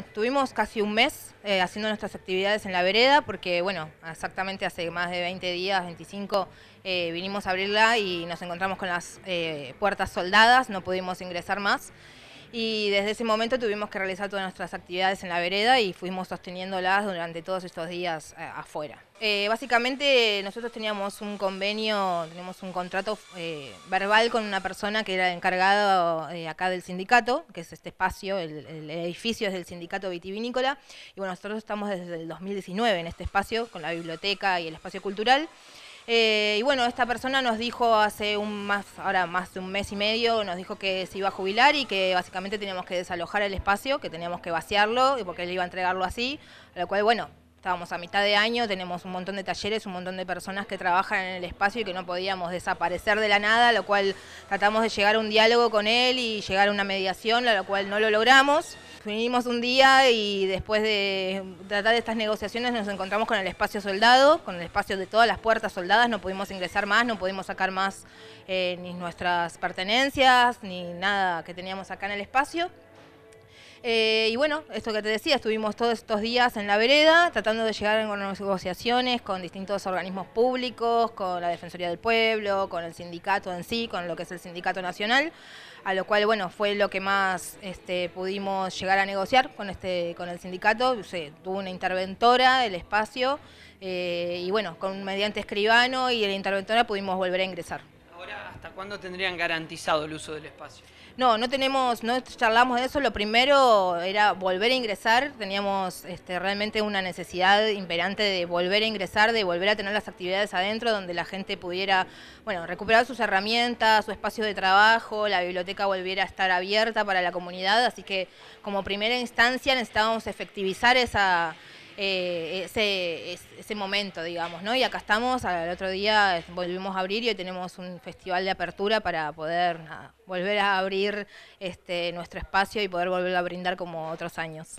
Estuvimos casi un mes eh, haciendo nuestras actividades en la vereda porque, bueno, exactamente hace más de 20 días, 25, eh, vinimos a abrirla y nos encontramos con las eh, puertas soldadas, no pudimos ingresar más. Y desde ese momento tuvimos que realizar todas nuestras actividades en la vereda y fuimos sosteniéndolas durante todos estos días eh, afuera. Eh, básicamente nosotros teníamos un convenio, tenemos un contrato eh, verbal con una persona que era encargada acá del sindicato, que es este espacio, el, el, edificio es del sindicato vitivinícola. Y bueno, nosotros estamos desde el 2019 en este espacio con la biblioteca y el espacio cultural. Eh, y bueno, esta persona nos dijo hace un más, ahora más de un mes y medio, nos dijo que se iba a jubilar y que básicamente teníamos que desalojar el espacio, que teníamos que vaciarlo, y porque él iba a entregarlo así, a lo cual, bueno, estábamos a mitad de año, tenemos un montón de talleres, un montón de personas que trabajan en el espacio y que no podíamos desaparecer de la nada, lo cual tratamos de llegar a un diálogo con él y llegar a una mediación, a lo cual no lo logramos fuimos un día y después de tratar de estas negociaciones nos encontramos con el espacio soldado, con el espacio de todas las puertas soldadas, no pudimos ingresar más, no pudimos sacar más eh, ni nuestras pertenencias, ni nada que teníamos acá en el espacio. Eh, y bueno, esto que te decía, estuvimos todos estos días en la vereda tratando de llegar a negociaciones con distintos organismos públicos, con la Defensoría del Pueblo, con el sindicato en sí, con lo que es el Sindicato Nacional, a lo cual, bueno, fue lo que más este, pudimos llegar a negociar con, este, con el sindicato. Se tuvo una interventora, el espacio, eh, y bueno, con mediante escribano y la interventora pudimos volver a ingresar cuándo tendrían garantizado el uso del espacio? No, no tenemos, no charlamos de eso. Lo primero era volver a ingresar. Teníamos este, realmente una necesidad imperante de volver a ingresar, de volver a tener las actividades adentro donde la gente pudiera, bueno, recuperar sus herramientas, su espacio de trabajo, la biblioteca volviera a estar abierta para la comunidad. Así que como primera instancia necesitábamos efectivizar esa eh, ese, ese, momento, digamos, ¿no? Y acá estamos, al otro día volvimos a abrir y hoy tenemos un festival de apertura para poder volver a abrir este, nuestro espacio y poder volver a brindar como otros años.